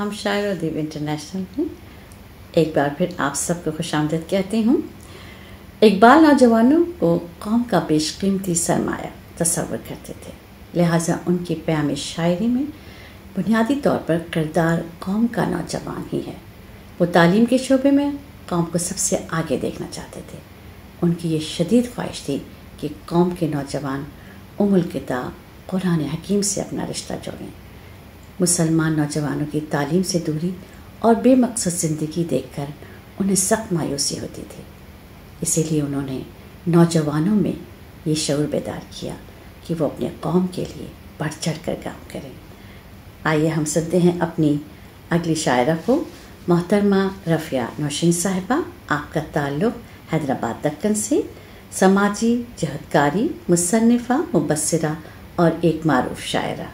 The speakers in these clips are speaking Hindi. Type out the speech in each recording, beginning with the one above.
हम शायर देव इंटरनेशनल हैं एक बार फिर आप सबको खुश आमदद कहती हूँ इकबाल नौजवानों को कौम का बेशकीमती सरमाया तस्वर करते थे लिहाजा उनकी प्याम शायरी में बुनियादी तौर पर किरदार कौम का नौजवान ही है वो तालीम के शोबे में कौम को सबसे आगे देखना चाहते थे उनकी ये शदीद ख्वाहिश थी कि कौम के नौजवान उमुल किताब कुरान हकीम से अपना रिश्ता जोड़ें मुसलमान नौजवानों की तालीम से दूरी और बेमकसद ज़िंदगी देखकर उन्हें सख्त मायूसी होती थी इसीलिए उन्होंने नौजवानों में ये शौर बेदार किया कि वो अपने कौम के लिए बढ़ चढ़ कर काम करें आइए हम सुनते हैं अपनी अगली शायरा को मोहतरमा रफ़िया नौशीन साहिबा आपका ताल्लुक़ हैदराबाद दक्कन से समाजी जहदकारी मुसनफ़ा मुबसरा और एक मारूफ शायरा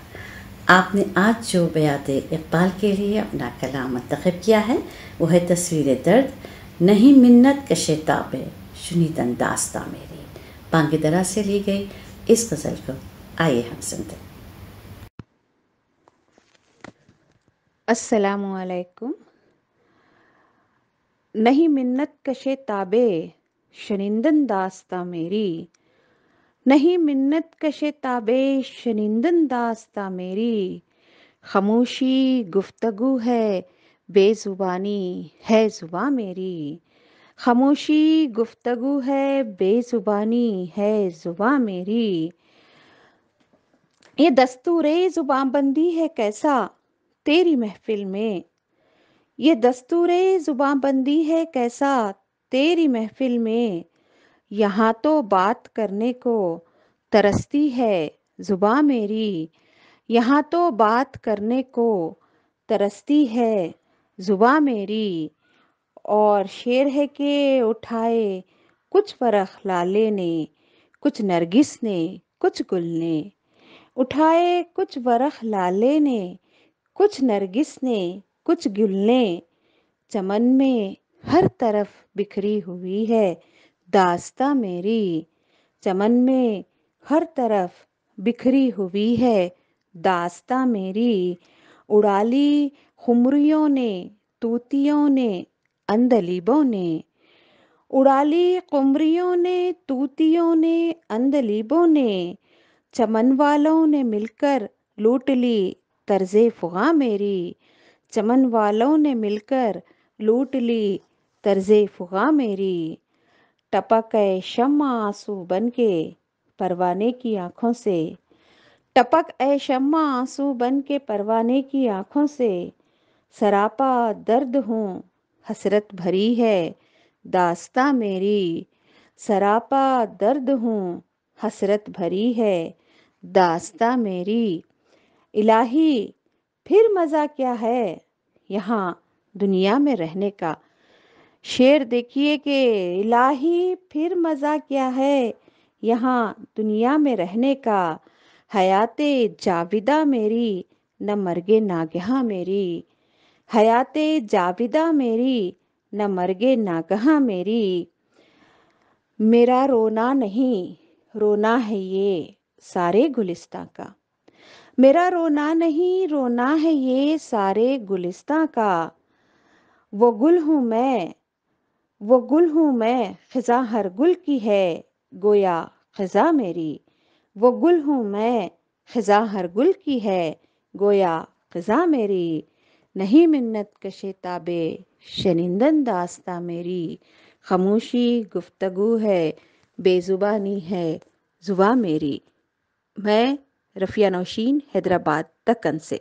आपने आज जो बयात इकबाल के लिए अपना कलाम मंतखब किया है वह है तस्वीर दर्द नहीं मिन्नत कशे ताबे शुनीदन दास्ता मेरी बांगी दरा से ली गई इस गज़ल को आइए हम सुनते असलकुम नहीं मिन्नत कशे ताबे शनिंदन दास्ता मेरी नहीं मिन्नत कशे ताबे शनिंदन दास्ता मेरी खामोशी गुफ्तगु है बेजुबानी है जुबा मेरी खामोशी गुफ्तगु है बेजुबानी है जुबा मेरी ये जुबान बंदी है कैसा तेरी महफिल में ये जुबान बंदी है कैसा तेरी महफिल में यहाँ तो बात करने को तरसती है जुबा मेरी यहाँ तो बात करने को तरसती है जुबा मेरी और शेर है के उठाए कुछ फरख लाले ने कुछ नरगिस ने कुछ गुल ने उठाए कुछ वरख लाले ने कुछ नरगिस ने कुछ गुल ने चमन में हर तरफ बिखरी हुई है दास्ता मेरी चमन में हर तरफ बिखरी हुई है दास्ता मेरी उड़ाली खुमरियों ने तूतियों ने अंदलीबों ने उड़ाली कुमरियों ने तूतियों ने अंदलीबों ने चमन वालों ने मिलकर लूट ली तर्जे फुगा मेरी चमन वालों ने मिलकर लूट ली तर्जे फुगा मेरी टपक शम्मा आंसू बन के परवाने की आंखों से टपक ए शम्मा आंसू बन के परवाने की आंखों से सरापा दर्द हूँ हसरत भरी है दास्ता मेरी सरापा दर्द हूँ हसरत भरी है दास्ता मेरी इलाही फिर मज़ा क्या है यहाँ दुनिया में रहने का शेर देखिए कि इलाही फिर मज़ा क्या है यहाँ दुनिया में रहने का हयात जाविदा मेरी न मरगे नागहा मेरी हयात जाविदा मेरी न मरगे नागहा मेरी मेरा रोना नहीं रोना है ये सारे गुलिस्ता का मेरा रोना नहीं रोना है ये सारे गुलिस्ता का वो गुल हूँ मैं वो गुल हूँ मैं खिजा हर गुल की है गोया खिजा मेरी वो गुल हूँ मैं खिजा हर गुल की है गोया खिजा मेरी नहीं मिन्नत कशे ताबे शनिंदन दास्ता मेरी खामोशी गुफ्तगु है बेजुबानी है जुबा मेरी मैं रफ़िया नौशीन हैदराबाद दक्कन से